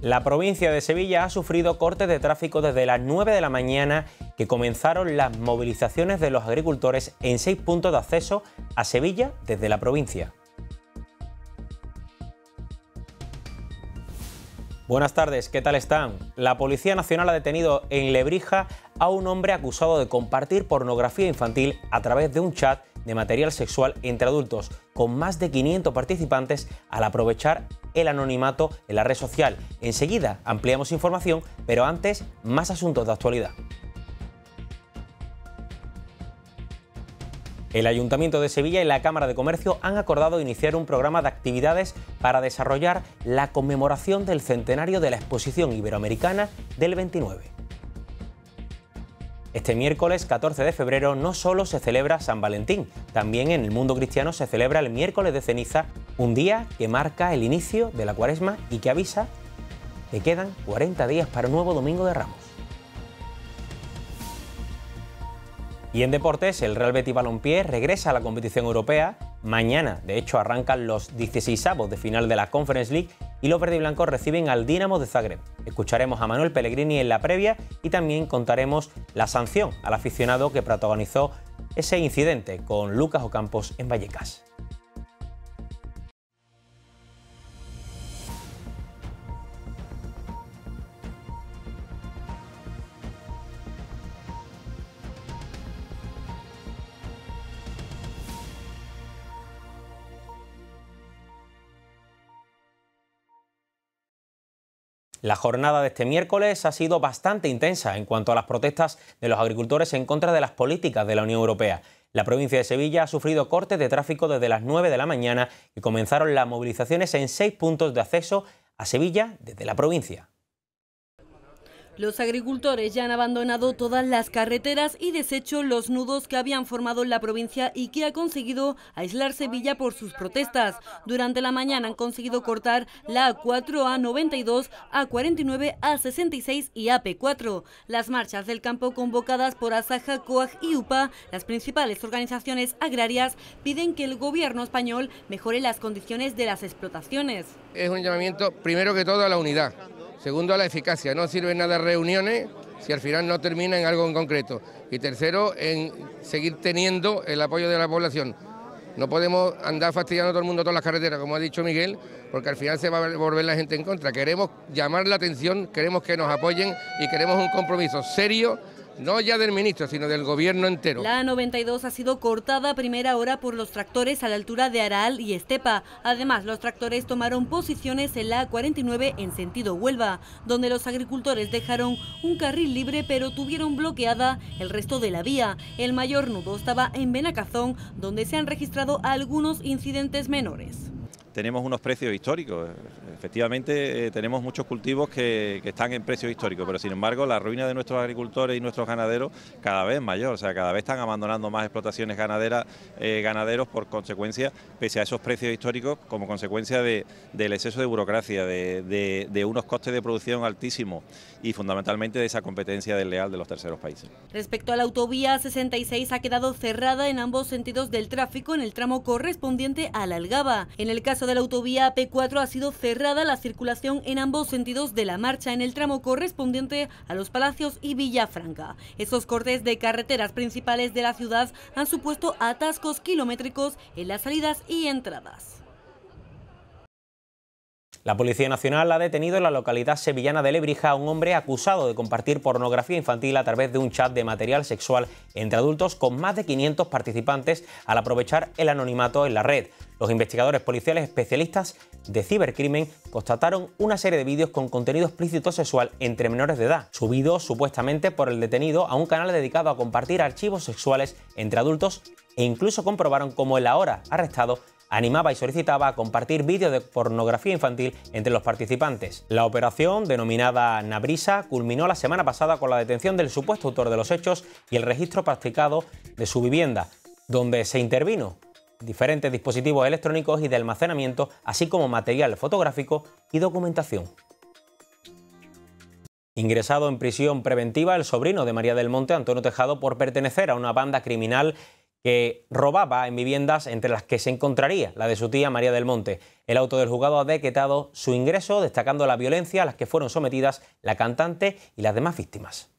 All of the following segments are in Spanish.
La provincia de Sevilla ha sufrido cortes de tráfico desde las 9 de la mañana que comenzaron las movilizaciones de los agricultores en seis puntos de acceso a Sevilla desde la provincia. Buenas tardes, ¿qué tal están? La Policía Nacional ha detenido en Lebrija a un hombre acusado de compartir pornografía infantil a través de un chat de material sexual entre adultos, con más de 500 participantes al aprovechar el anonimato en la red social. Enseguida ampliamos información, pero antes más asuntos de actualidad. El Ayuntamiento de Sevilla y la Cámara de Comercio han acordado iniciar un programa de actividades para desarrollar la conmemoración del centenario de la Exposición Iberoamericana del 29. Este miércoles 14 de febrero no solo se celebra San Valentín, también en el mundo cristiano se celebra el miércoles de ceniza un día que marca el inicio de la cuaresma y que avisa que quedan 40 días para un nuevo Domingo de Ramos. Y en deportes, el Real Betis Balompié regresa a la competición europea. Mañana, de hecho, arrancan los 16 avos de final de la Conference League y los blancos reciben al Dinamo de Zagreb. Escucharemos a Manuel Pellegrini en la previa y también contaremos la sanción al aficionado que protagonizó ese incidente con Lucas Ocampos en Vallecas. La jornada de este miércoles ha sido bastante intensa en cuanto a las protestas de los agricultores en contra de las políticas de la Unión Europea. La provincia de Sevilla ha sufrido cortes de tráfico desde las 9 de la mañana y comenzaron las movilizaciones en seis puntos de acceso a Sevilla desde la provincia. Los agricultores ya han abandonado todas las carreteras y deshecho los nudos que habían formado en la provincia y que ha conseguido aislar Sevilla por sus protestas. Durante la mañana han conseguido cortar la A4, A92, A49, A66 y AP4. Las marchas del campo convocadas por Asaja, COAG y UPA, las principales organizaciones agrarias, piden que el gobierno español mejore las condiciones de las explotaciones. Es un llamamiento primero que todo a la unidad Segundo, la eficacia. No sirven nada reuniones si al final no termina en algo en concreto. Y tercero, en seguir teniendo el apoyo de la población. No podemos andar fastidiando a todo el mundo todas las carreteras, como ha dicho Miguel, porque al final se va a volver la gente en contra. Queremos llamar la atención, queremos que nos apoyen y queremos un compromiso serio no ya del ministro, sino del gobierno entero. La 92 ha sido cortada a primera hora por los tractores a la altura de Aral y Estepa. Además, los tractores tomaron posiciones en la A49 en sentido Huelva, donde los agricultores dejaron un carril libre pero tuvieron bloqueada el resto de la vía. El mayor nudo estaba en Benacazón, donde se han registrado algunos incidentes menores. Tenemos unos precios históricos, Efectivamente, eh, tenemos muchos cultivos que, que, están en precios históricos, pero sin embargo, la ruina de nuestros agricultores y nuestros ganaderos cada vez mayor, o sea, cada vez están abandonando más explotaciones ganaderas, eh, ganaderos por consecuencia, pese a esos precios históricos, como consecuencia de, del exceso de burocracia, de, de, de unos costes de producción altísimos y fundamentalmente de esa competencia desleal de los terceros países. Respecto a la autovía 66, ha quedado cerrada en ambos sentidos del tráfico en el tramo correspondiente a la Algaba. En el caso de la autovía P4 ha sido cerrada la circulación en ambos sentidos de la marcha en el tramo correspondiente a Los Palacios y Villafranca. Esos cortes de carreteras principales de la ciudad han supuesto atascos kilométricos en las salidas y entradas. La Policía Nacional ha detenido en la localidad sevillana de Lebrija a un hombre acusado de compartir pornografía infantil a través de un chat de material sexual entre adultos con más de 500 participantes al aprovechar el anonimato en la red. Los investigadores policiales especialistas de cibercrimen constataron una serie de vídeos con contenido explícito sexual entre menores de edad, subidos supuestamente por el detenido a un canal dedicado a compartir archivos sexuales entre adultos e incluso comprobaron cómo el ahora arrestado animaba y solicitaba compartir vídeos de pornografía infantil entre los participantes. La operación, denominada Nabrisa, culminó la semana pasada con la detención del supuesto autor de los hechos y el registro practicado de su vivienda, donde se intervino diferentes dispositivos electrónicos y de almacenamiento, así como material fotográfico y documentación. Ingresado en prisión preventiva el sobrino de María del Monte, Antonio Tejado, por pertenecer a una banda criminal que robaba en viviendas entre las que se encontraría la de su tía María del Monte. El auto del juzgado ha decretado su ingreso, destacando la violencia a las que fueron sometidas la cantante y las demás víctimas.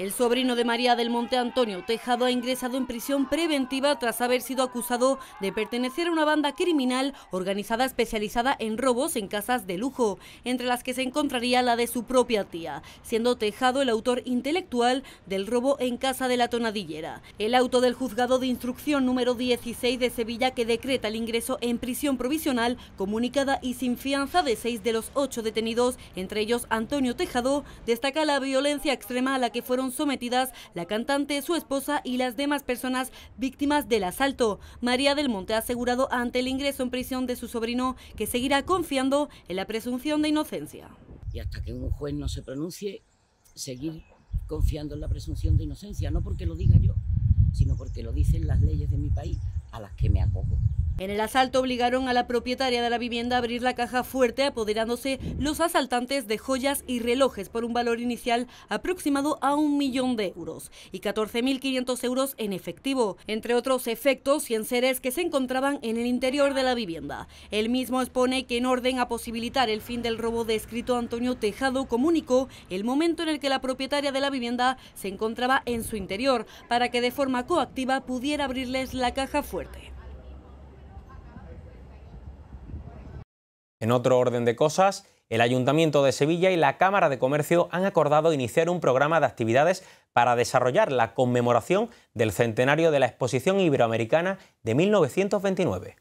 El sobrino de María del Monte Antonio Tejado ha ingresado en prisión preventiva tras haber sido acusado de pertenecer a una banda criminal organizada especializada en robos en casas de lujo, entre las que se encontraría la de su propia tía, siendo Tejado el autor intelectual del robo en casa de la tonadillera. El auto del juzgado de instrucción número 16 de Sevilla que decreta el ingreso en prisión provisional, comunicada y sin fianza de seis de los ocho detenidos, entre ellos Antonio Tejado, destaca la violencia extrema a la que fueron sometidas la cantante, su esposa y las demás personas víctimas del asalto. María del Monte ha asegurado ante el ingreso en prisión de su sobrino que seguirá confiando en la presunción de inocencia. Y hasta que un juez no se pronuncie, seguir confiando en la presunción de inocencia, no porque lo diga yo, sino porque lo dicen las leyes de mi país a las que me acojo. En el asalto obligaron a la propietaria de la vivienda a abrir la caja fuerte, apoderándose los asaltantes de joyas y relojes por un valor inicial aproximado a un millón de euros y 14.500 euros en efectivo, entre otros efectos y enseres que se encontraban en el interior de la vivienda. El mismo expone que en orden a posibilitar el fin del robo descrito, Antonio Tejado comunicó el momento en el que la propietaria de la vivienda se encontraba en su interior para que de forma coactiva pudiera abrirles la caja fuerte. En otro orden de cosas, el Ayuntamiento de Sevilla y la Cámara de Comercio han acordado iniciar un programa de actividades para desarrollar la conmemoración del centenario de la Exposición Iberoamericana de 1929.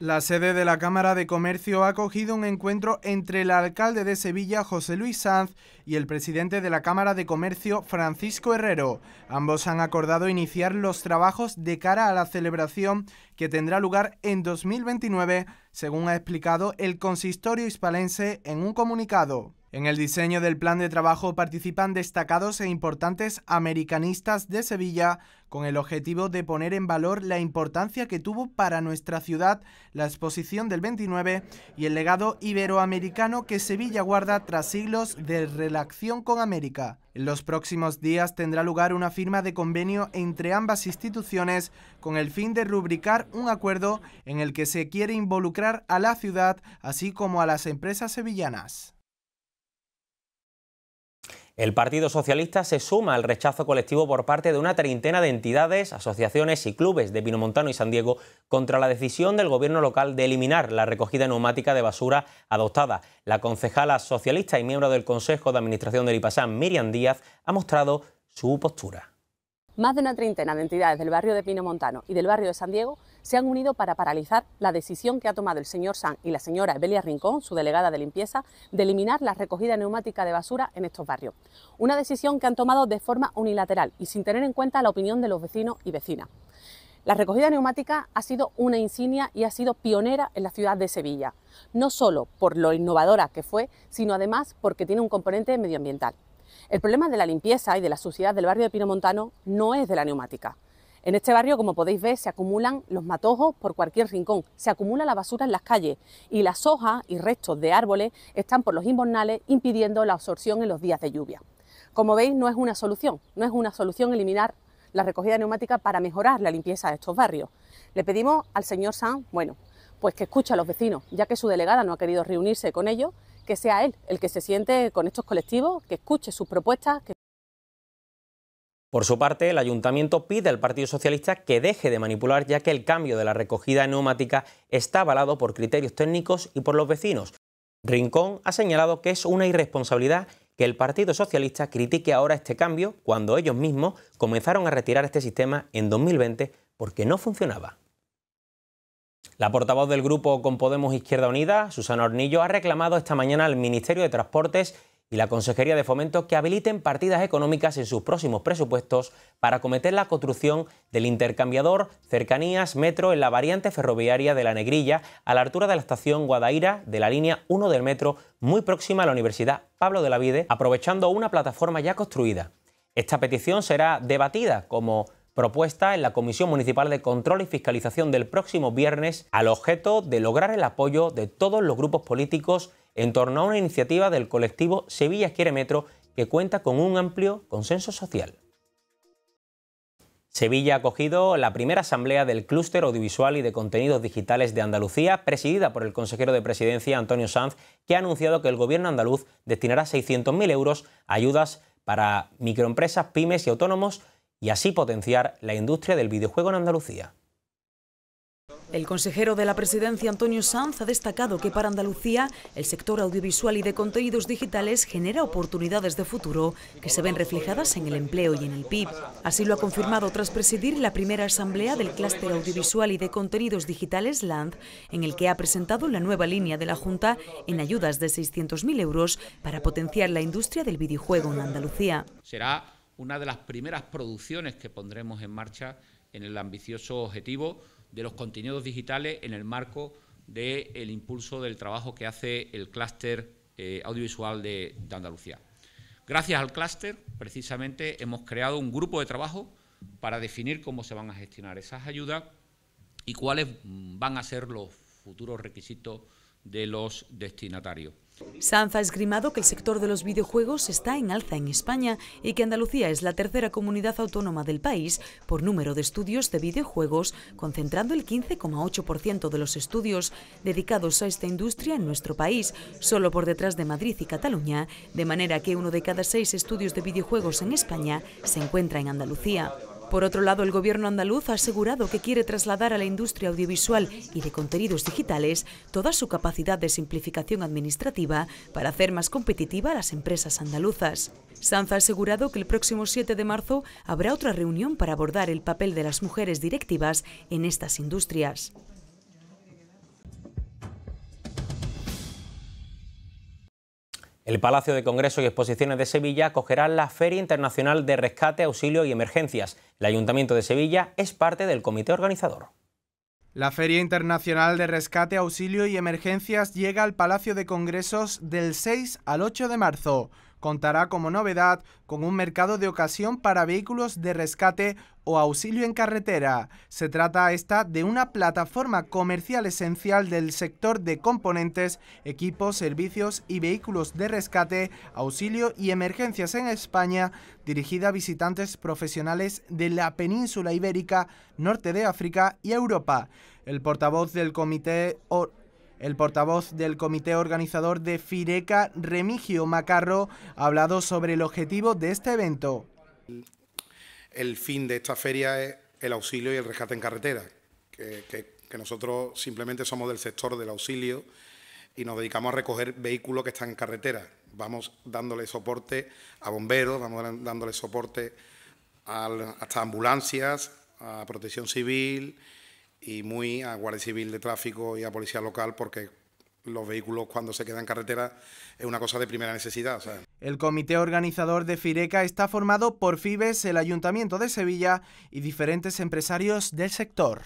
La sede de la Cámara de Comercio ha acogido un encuentro entre el alcalde de Sevilla, José Luis Sanz, y el presidente de la Cámara de Comercio, Francisco Herrero. Ambos han acordado iniciar los trabajos de cara a la celebración que tendrá lugar en 2029, según ha explicado el consistorio hispalense en un comunicado. En el diseño del plan de trabajo participan destacados e importantes americanistas de Sevilla con el objetivo de poner en valor la importancia que tuvo para nuestra ciudad la exposición del 29 y el legado iberoamericano que Sevilla guarda tras siglos de relación con América. En los próximos días tendrá lugar una firma de convenio entre ambas instituciones con el fin de rubricar un acuerdo en el que se quiere involucrar a la ciudad así como a las empresas sevillanas. El Partido Socialista se suma al rechazo colectivo por parte de una treintena de entidades, asociaciones y clubes de Pinomontano y San Diego contra la decisión del gobierno local de eliminar la recogida neumática de basura adoptada. La concejala socialista y miembro del Consejo de Administración del IPASán, Miriam Díaz, ha mostrado su postura. Más de una treintena de entidades del barrio de Pino Montano y del barrio de San Diego se han unido para paralizar la decisión que ha tomado el señor San y la señora Evelia Rincón, su delegada de limpieza, de eliminar la recogida neumática de basura en estos barrios. Una decisión que han tomado de forma unilateral y sin tener en cuenta la opinión de los vecinos y vecinas. La recogida neumática ha sido una insignia y ha sido pionera en la ciudad de Sevilla, no solo por lo innovadora que fue, sino además porque tiene un componente medioambiental. El problema de la limpieza y de la suciedad del barrio de Pinomontano no es de la neumática. En este barrio, como podéis ver, se acumulan los matojos por cualquier rincón, se acumula la basura en las calles y las hojas y restos de árboles están por los invernales impidiendo la absorción en los días de lluvia. Como veis, no es una solución, no es una solución eliminar la recogida neumática para mejorar la limpieza de estos barrios. Le pedimos al señor San, bueno, pues que escuche a los vecinos, ya que su delegada no ha querido reunirse con ellos que sea él el que se siente con estos colectivos, que escuche sus propuestas. Por su parte, el ayuntamiento pide al Partido Socialista que deje de manipular ya que el cambio de la recogida neumática está avalado por criterios técnicos y por los vecinos. Rincón ha señalado que es una irresponsabilidad que el Partido Socialista critique ahora este cambio cuando ellos mismos comenzaron a retirar este sistema en 2020 porque no funcionaba. La portavoz del grupo con Podemos Izquierda Unida, Susana Hornillo, ha reclamado esta mañana al Ministerio de Transportes y la Consejería de Fomento que habiliten partidas económicas en sus próximos presupuestos para acometer la construcción del intercambiador cercanías metro en la variante ferroviaria de la Negrilla a la altura de la estación Guadaira de la línea 1 del metro muy próxima a la Universidad Pablo de la Vide, aprovechando una plataforma ya construida. Esta petición será debatida como propuesta en la Comisión Municipal de Control y Fiscalización del próximo viernes al objeto de lograr el apoyo de todos los grupos políticos en torno a una iniciativa del colectivo Sevilla Quiere Metro que cuenta con un amplio consenso social. Sevilla ha acogido la primera asamblea del Clúster Audiovisual y de Contenidos Digitales de Andalucía, presidida por el consejero de Presidencia Antonio Sanz, que ha anunciado que el gobierno andaluz destinará 600.000 euros a ayudas para microempresas, pymes y autónomos y así potenciar la industria del videojuego en Andalucía. El consejero de la presidencia, Antonio Sanz, ha destacado que para Andalucía el sector audiovisual y de contenidos digitales genera oportunidades de futuro que se ven reflejadas en el empleo y en el PIB. Así lo ha confirmado tras presidir la primera asamblea del clúster audiovisual y de contenidos digitales LAND, en el que ha presentado la nueva línea de la Junta en ayudas de 600.000 euros para potenciar la industria del videojuego en Andalucía. Será una de las primeras producciones que pondremos en marcha en el ambicioso objetivo de los contenidos digitales en el marco del impulso del trabajo que hace el clúster eh, audiovisual de, de Andalucía. Gracias al clúster, precisamente, hemos creado un grupo de trabajo para definir cómo se van a gestionar esas ayudas y cuáles van a ser los futuros requisitos de los destinatarios. Sanz ha esgrimado que el sector de los videojuegos está en alza en España y que Andalucía es la tercera comunidad autónoma del país por número de estudios de videojuegos, concentrando el 15,8% de los estudios dedicados a esta industria en nuestro país, solo por detrás de Madrid y Cataluña, de manera que uno de cada seis estudios de videojuegos en España se encuentra en Andalucía. Por otro lado, el gobierno andaluz ha asegurado que quiere trasladar a la industria audiovisual y de contenidos digitales toda su capacidad de simplificación administrativa para hacer más competitiva a las empresas andaluzas. Sanz ha asegurado que el próximo 7 de marzo habrá otra reunión para abordar el papel de las mujeres directivas en estas industrias. El Palacio de Congresos y Exposiciones de Sevilla acogerá la Feria Internacional de Rescate, Auxilio y Emergencias. El Ayuntamiento de Sevilla es parte del comité organizador. La Feria Internacional de Rescate, Auxilio y Emergencias llega al Palacio de Congresos del 6 al 8 de marzo contará como novedad con un mercado de ocasión para vehículos de rescate o auxilio en carretera. Se trata esta de una plataforma comercial esencial del sector de componentes, equipos, servicios y vehículos de rescate, auxilio y emergencias en España, dirigida a visitantes profesionales de la península ibérica, norte de África y Europa. El portavoz del Comité o el portavoz del comité organizador de FIRECA, Remigio Macarro, ha hablado sobre el objetivo de este evento. El fin de esta feria es el auxilio y el rescate en carretera, que, nosotros simplemente somos del sector del auxilio y nos dedicamos a recoger vehículos que están en carretera. Vamos dándole soporte a bomberos, vamos dándole soporte a, hasta ambulancias, a protección civil, y muy a Guardia Civil de Tráfico y a Policía Local porque los vehículos cuando se quedan en carretera es una cosa de primera necesidad. El comité organizador de Fireca está formado por FIBES, el Ayuntamiento de Sevilla y diferentes empresarios del sector.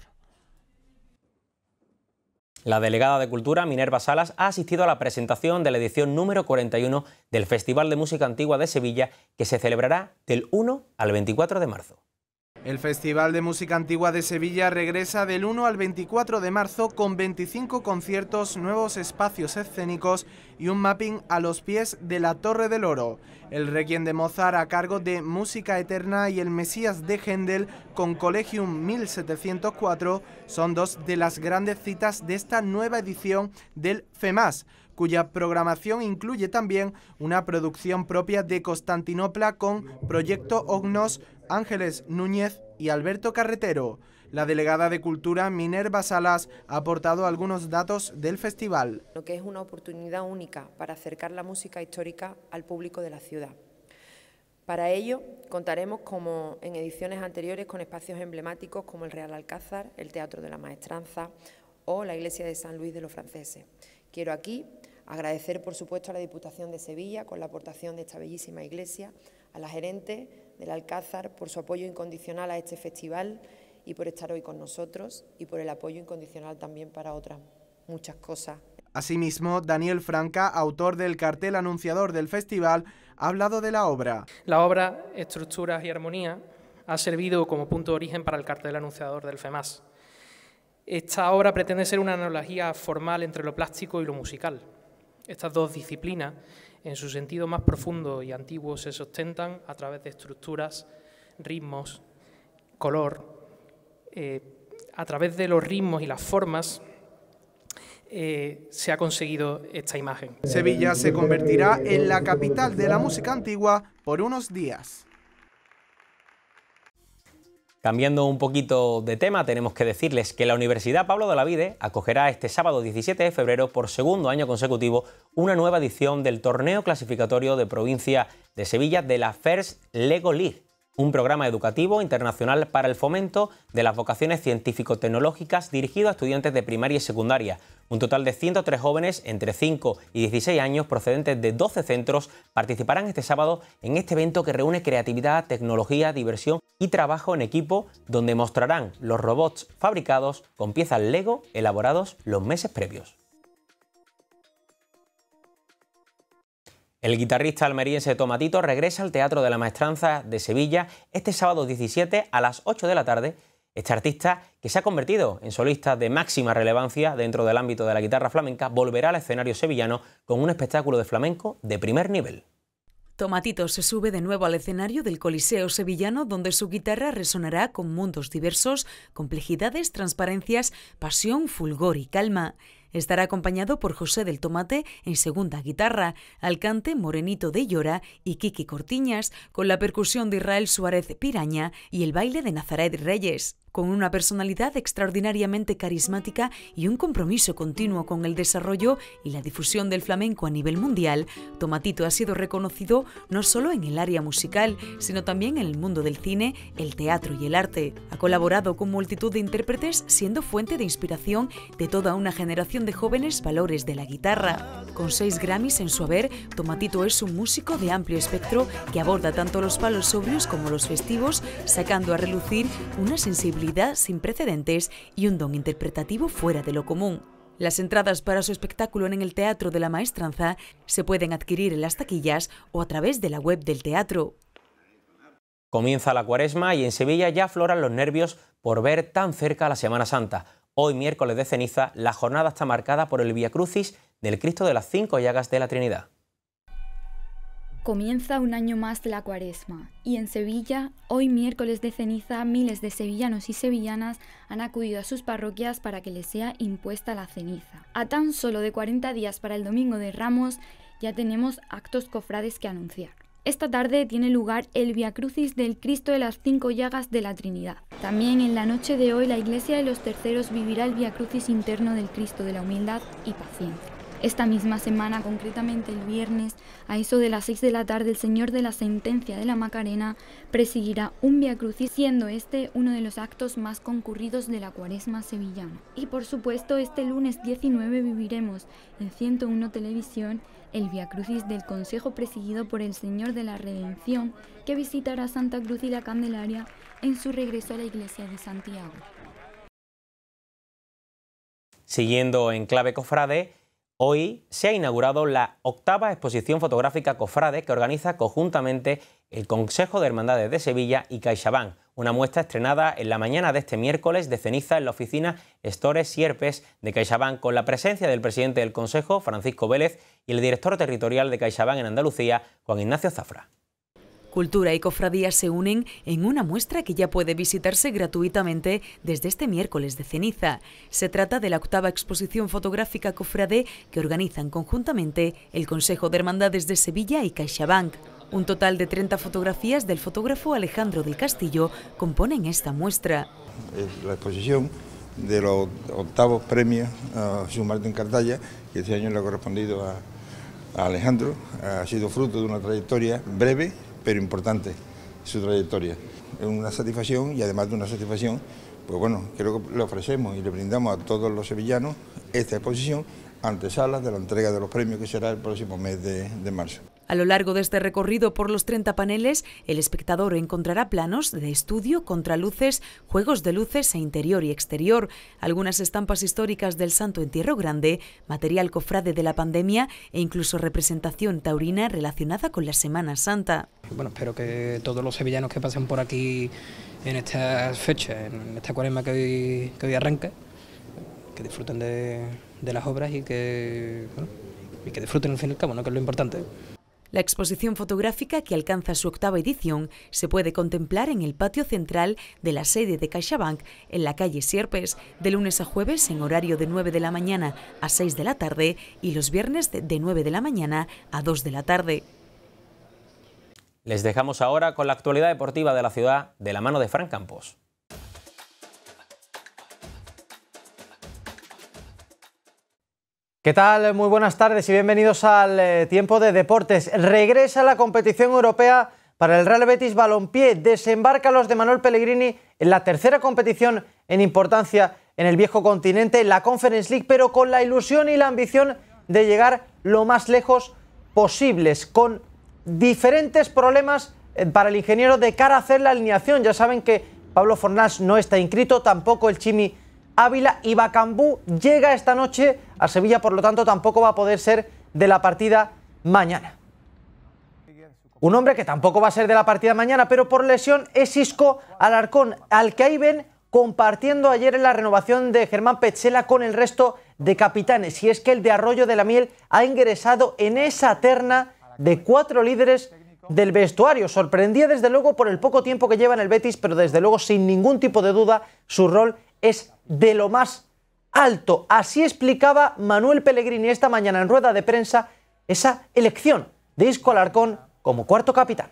La delegada de Cultura, Minerva Salas, ha asistido a la presentación de la edición número 41 del Festival de Música Antigua de Sevilla, que se celebrará del 1 al 24 de marzo. El Festival de Música Antigua de Sevilla regresa del 1 al 24 de marzo con 25 conciertos, nuevos espacios escénicos y un mapping a los pies de la Torre del Oro. El Requiem de Mozart a cargo de Música Eterna y el Mesías de Händel con Collegium 1704 son dos de las grandes citas de esta nueva edición del FEMAS cuya programación incluye también una producción propia de Constantinopla con Proyecto Ognos, Ángeles Núñez y Alberto Carretero. La delegada de Cultura, Minerva Salas, ha aportado algunos datos del festival. Lo que es una oportunidad única para acercar la música histórica al público de la ciudad. Para ello, contaremos, como en ediciones anteriores, con espacios emblemáticos como el Real Alcázar, el Teatro de la Maestranza o la Iglesia de San Luis de los Franceses. Quiero aquí Agradecer, por supuesto, a la Diputación de Sevilla con la aportación de esta bellísima iglesia, a la gerente del Alcázar por su apoyo incondicional a este festival y por estar hoy con nosotros y por el apoyo incondicional también para otras muchas cosas Asimismo, Daniel Franca, autor del cartel anunciador del festival, ha hablado de la obra. La obra Estructuras y Armonía ha servido como punto de origen para el cartel anunciador del FEMAS. Esta obra pretende ser una analogía formal entre lo plástico y lo musical, estas dos disciplinas, en su sentido más profundo y antiguo, se sustentan a través de estructuras, ritmos, color. Eh, a través de los ritmos y las formas eh, se ha conseguido esta imagen. Sevilla se convertirá en la capital de la música antigua por unos días. Cambiando un poquito de tema, tenemos que decirles que la Universidad Pablo de la Vide acogerá este sábado 17 de febrero por segundo año consecutivo una nueva edición del torneo clasificatorio de provincia de Sevilla de la First Lego League un programa educativo internacional para el fomento de las vocaciones científico-tecnológicas dirigido a estudiantes de primaria y secundaria. Un total de 103 jóvenes entre 5 y 16 años procedentes de 12 centros participarán este sábado en este evento que reúne creatividad, tecnología, diversión y trabajo en equipo, donde mostrarán los robots fabricados con piezas Lego elaborados los meses previos. El guitarrista almeriense Tomatito regresa al Teatro de la Maestranza de Sevilla este sábado 17 a las 8 de la tarde. Este artista, que se ha convertido en solista de máxima relevancia dentro del ámbito de la guitarra flamenca, volverá al escenario sevillano con un espectáculo de flamenco de primer nivel. Tomatito se sube de nuevo al escenario del Coliseo Sevillano, donde su guitarra resonará con mundos diversos, complejidades, transparencias, pasión, fulgor y calma. Estará acompañado por José del Tomate en segunda guitarra, Alcante Morenito de Llora y Kiki Cortiñas, con la percusión de Israel Suárez Piraña y el baile de Nazaret Reyes con una personalidad extraordinariamente carismática y un compromiso continuo con el desarrollo y la difusión del flamenco a nivel mundial, Tomatito ha sido reconocido no solo en el área musical, sino también en el mundo del cine, el teatro y el arte. Ha colaborado con multitud de intérpretes, siendo fuente de inspiración de toda una generación de jóvenes valores de la guitarra. Con seis Grammys en su haber, Tomatito es un músico de amplio espectro que aborda tanto los palos sobrios como los festivos, sacando a relucir una sensibilidad sin precedentes y un don interpretativo fuera de lo común. Las entradas para su espectáculo en el Teatro de la Maestranza se pueden adquirir en las taquillas o a través de la web del teatro. Comienza la cuaresma y en Sevilla ya afloran los nervios por ver tan cerca la Semana Santa. Hoy, miércoles de ceniza, la jornada está marcada por el Via Crucis del Cristo de las Cinco Llagas de la Trinidad. Comienza un año más la cuaresma y en Sevilla, hoy miércoles de ceniza, miles de sevillanos y sevillanas han acudido a sus parroquias para que les sea impuesta la ceniza. A tan solo de 40 días para el domingo de Ramos ya tenemos actos cofrades que anunciar. Esta tarde tiene lugar el Via Crucis del Cristo de las Cinco Llagas de la Trinidad. También en la noche de hoy la Iglesia de los Terceros vivirá el Via Crucis interno del Cristo de la Humildad y Paciencia. Esta misma semana, concretamente el viernes, a eso de las 6 de la tarde, el señor de la sentencia de la Macarena presidirá un Via Crucis, siendo este uno de los actos más concurridos de la cuaresma sevillana. Y por supuesto, este lunes 19 viviremos en 101 Televisión el Via Crucis del Consejo presidido por el Señor de la Redención, que visitará Santa Cruz y la Candelaria en su regreso a la iglesia de Santiago. Siguiendo en clave cofrade, Hoy se ha inaugurado la octava exposición fotográfica Cofrade que organiza conjuntamente el Consejo de Hermandades de Sevilla y CaixaBank, una muestra estrenada en la mañana de este miércoles de ceniza en la oficina Stores Sierpes de CaixaBank con la presencia del presidente del Consejo, Francisco Vélez, y el director territorial de CaixaBank en Andalucía, Juan Ignacio Zafra. Cultura y cofradía se unen en una muestra que ya puede visitarse gratuitamente desde este miércoles de ceniza. Se trata de la octava exposición fotográfica cofrade que organizan conjuntamente el Consejo de Hermandades de Sevilla y CaixaBank. Un total de 30 fotografías del fotógrafo Alejandro del Castillo componen esta muestra. La exposición de los octavos premios a ah, Jesús Martín Cartalla, que este año le ha correspondido a Alejandro, ha sido fruto de una trayectoria breve pero importante su trayectoria. Es una satisfacción y además de una satisfacción, pues bueno, creo que le ofrecemos y le brindamos a todos los sevillanos esta exposición salas de la entrega de los premios que será el próximo mes de marzo. A lo largo de este recorrido por los 30 paneles, el espectador encontrará planos de estudio, contraluces, juegos de luces e interior y exterior, algunas estampas históricas del Santo Entierro Grande, material cofrade de la pandemia e incluso representación taurina relacionada con la Semana Santa. Bueno, espero que todos los sevillanos que pasen por aquí en esta fecha, en esta cuaresma que hoy, que arranca, que disfruten de, las obras y que, y que disfruten al fin y al cabo, que es lo importante. La exposición fotográfica, que alcanza su octava edición, se puede contemplar en el patio central de la sede de CaixaBank, en la calle Sierpes, de lunes a jueves en horario de 9 de la mañana a 6 de la tarde y los viernes de 9 de la mañana a 2 de la tarde. Les dejamos ahora con la actualidad deportiva de la ciudad de la mano de Fran Campos. ¿Qué tal? Muy buenas tardes y bienvenidos al eh, tiempo de deportes. Regresa la competición europea para el Real Betis Balompié. Desembarca los de Manuel Pellegrini en la tercera competición en importancia en el viejo continente, la Conference League, pero con la ilusión y la ambición de llegar lo más lejos posibles, con diferentes problemas eh, para el ingeniero de cara a hacer la alineación. Ya saben que Pablo Fornás no está inscrito, tampoco el Chimi Ávila y Bacambú llega esta noche a Sevilla, por lo tanto tampoco va a poder ser de la partida mañana. Un hombre que tampoco va a ser de la partida mañana, pero por lesión es Isco Alarcón, al que ahí ven compartiendo ayer en la renovación de Germán Petzela con el resto de capitanes. Y es que el de Arroyo de la Miel ha ingresado en esa terna de cuatro líderes del vestuario. Sorprendía desde luego por el poco tiempo que lleva en el Betis, pero desde luego sin ningún tipo de duda su rol es de lo más alto. Así explicaba Manuel Pellegrini esta mañana en rueda de prensa esa elección de Isco Alarcón como cuarto capitán.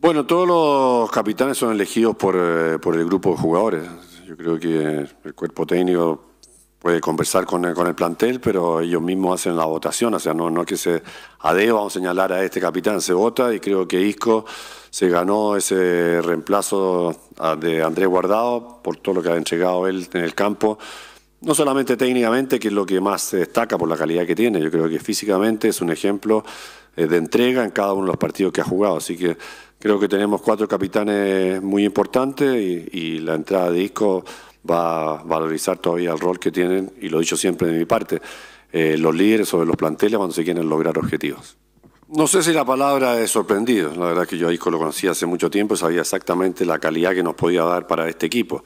Bueno, todos los capitanes son elegidos por, eh, el grupo de jugadores. Yo creo que el cuerpo técnico puede conversar con el, con el plantel, pero ellos mismos hacen la votación, o sea, no, no es que se adeo a señalar a este capitán, se vota y creo que Isco se ganó ese reemplazo de Andrés Guardado por todo lo que ha entregado él en el campo, no solamente técnicamente, que es lo que más se destaca por la calidad que tiene, yo creo que físicamente es un ejemplo eh, de entrega en cada uno de los partidos que ha jugado, así que creo que tenemos cuatro capitanes muy importantes y, y la entrada de Isco va a valorizar todavía el rol que tienen, y lo he dicho siempre de mi parte, eh, los líderes sobre los planteles cuando se quieren lograr objetivos. No sé si la palabra es sorprendido, la verdad es que yo a Isco lo conocí hace mucho tiempo y sabía exactamente la calidad que nos podía dar para este equipo.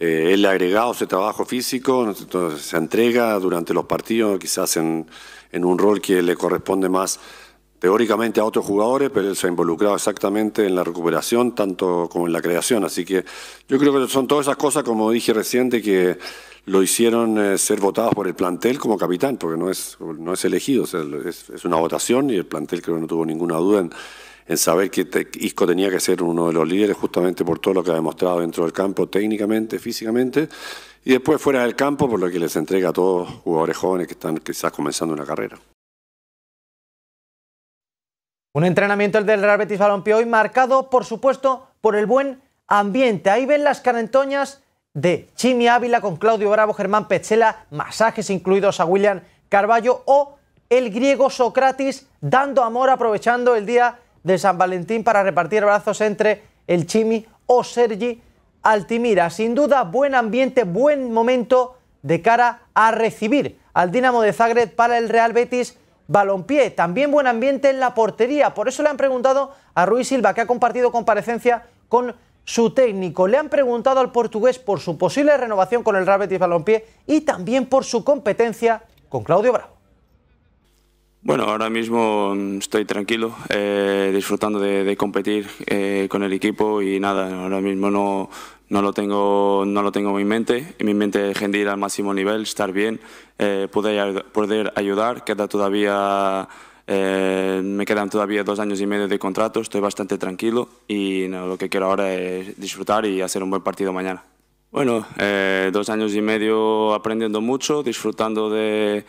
Eh, él ha agregado ese trabajo físico, entonces se entrega durante los partidos, quizás en un rol que le corresponde más teóricamente a otros jugadores, pero él se ha involucrado exactamente en la recuperación, tanto como en la creación. Así que yo creo que son todas esas cosas, como dije reciente, que lo hicieron eh, ser votados por el plantel como capitán, porque no es, no es elegido, es, una votación y el plantel creo que no tuvo ninguna duda en, saber que Isco tenía que ser uno de los líderes justamente por todo lo que ha demostrado dentro del campo técnicamente, físicamente, y después fuera del campo por lo que les entrega a todos jugadores jóvenes que están quizás comenzando una carrera. Un entrenamiento el del Real Betis Balompié hoy marcado, por supuesto, por el buen ambiente. Ahí ven las carentoñas de Chimi Ávila con Claudio Bravo, Germán Pechela, masajes incluidos a William Carballo o el griego Socrates dando amor aprovechando el día de San Valentín para repartir brazos entre el Chimi o Sergi Altimira. Sin duda, buen ambiente, buen momento de cara a recibir al Dinamo de Zagreb para el Real Betis balompié. También buen ambiente en la portería. Por eso le han preguntado a Ruiz Silva, que ha compartido comparecencia con su técnico. Le han preguntado al portugués por su posible renovación con el Real Betis Balompié y también por su competencia con Claudio Bravo. Bueno, ahora mismo estoy tranquilo, eh, disfrutando de, competir eh, con el equipo y nada, ahora mismo no, no lo tengo, no lo tengo en mi mente. En mi mente es rendir al máximo nivel, estar bien, eh, poder, poder ayudar. Queda todavía, eh, me quedan todavía dos años y medio de contrato, estoy bastante tranquilo y lo que quiero ahora es disfrutar y hacer un buen partido mañana. Bueno, eh, dos años y medio aprendiendo mucho, disfrutando de,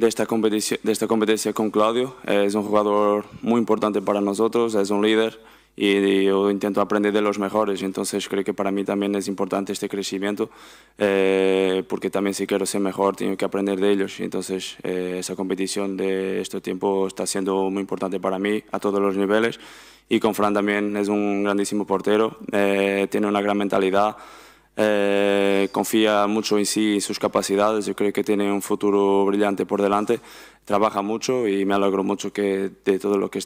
esta, competición de esta competencia con Claudio. es un jugador muy importante para nosotros, es un líder y yo intento aprender de los mejores. Entonces creo que para mí también es importante este crecimiento eh, porque también si quiero ser mejor tengo que aprender de ellos. Entonces eh, esa competición de este tiempo está siendo muy importante para mí a todos los niveles y con Fran también es un grandísimo portero, eh, tiene una gran mentalidad. Eh, confía mucho en sí y sus capacidades. Yo creo que tiene un futuro brillante por delante. Trabaja mucho y me alegro mucho de todo lo que,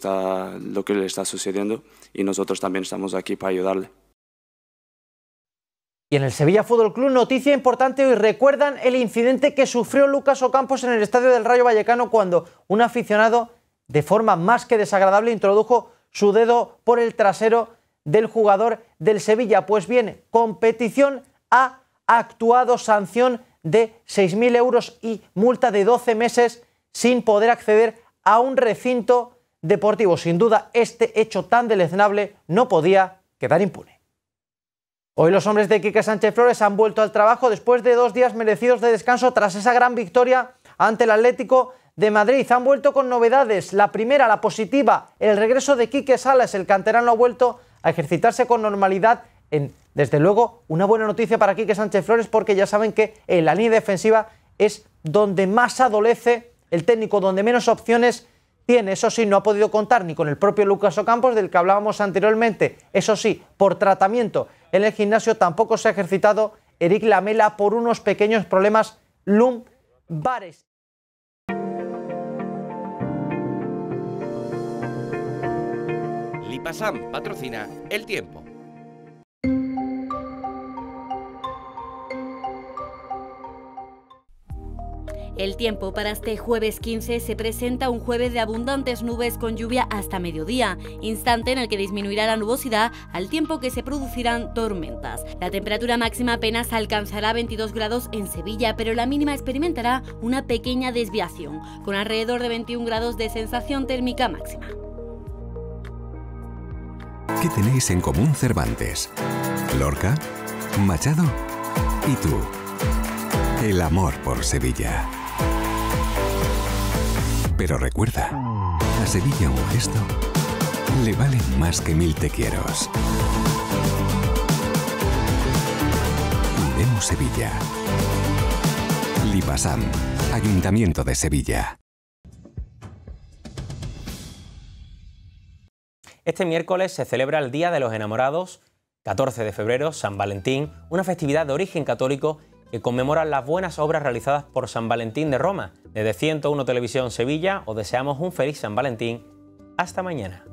lo que le está sucediendo y nosotros también estamos aquí para ayudarle. Y en el Sevilla Fútbol Club, noticia importante hoy. Recuerdan el incidente que sufrió Lucas Ocampos en el estadio del Rayo Vallecano cuando un aficionado, de forma más que desagradable, introdujo su dedo por el trasero del jugador del Sevilla. Pues bien, competición ha actuado sanción de 6.000 euros y multa de 12 meses sin poder acceder a un recinto deportivo. Sin duda, este hecho tan deleznable no podía quedar impune. Hoy los hombres de Quique Sánchez Flores han vuelto al trabajo después de dos días merecidos de descanso tras esa gran victoria ante el Atlético de Madrid. Han vuelto con novedades. La primera, la positiva, el regreso de Quique Salas, el canterano ha vuelto a ejercitarse con normalidad en, desde luego, una buena noticia para Quique Sánchez Flores, porque ya saben que en la línea defensiva es donde más adolece el técnico, donde menos opciones tiene. Eso sí, no ha podido contar ni con el propio Lucas Ocampos, del que hablábamos anteriormente. Eso sí, por tratamiento en el gimnasio tampoco se ha ejercitado Eric Lamela por unos pequeños problemas lumbares. patrocina El Tiempo. El tiempo para este jueves 15 se presenta un jueves de abundantes nubes con lluvia hasta mediodía, instante en el que disminuirá la nubosidad al tiempo que se producirán tormentas. La temperatura máxima apenas alcanzará 22 grados en Sevilla, pero la mínima experimentará una pequeña desviación, con alrededor de 21 grados de sensación térmica máxima. ¿Qué tenéis en común Cervantes? Lorca, Machado y tú. El amor por Sevilla. Pero recuerda, a Sevilla un gesto le valen más que mil te quieros. Sevilla. Lipasam, Ayuntamiento de Sevilla. Este miércoles se celebra el Día de los Enamorados, 14 de febrero, San Valentín, una festividad de origen católico que conmemora las buenas obras realizadas por San Valentín de Roma. Desde 101 Televisión Sevilla os deseamos un feliz San Valentín. Hasta mañana.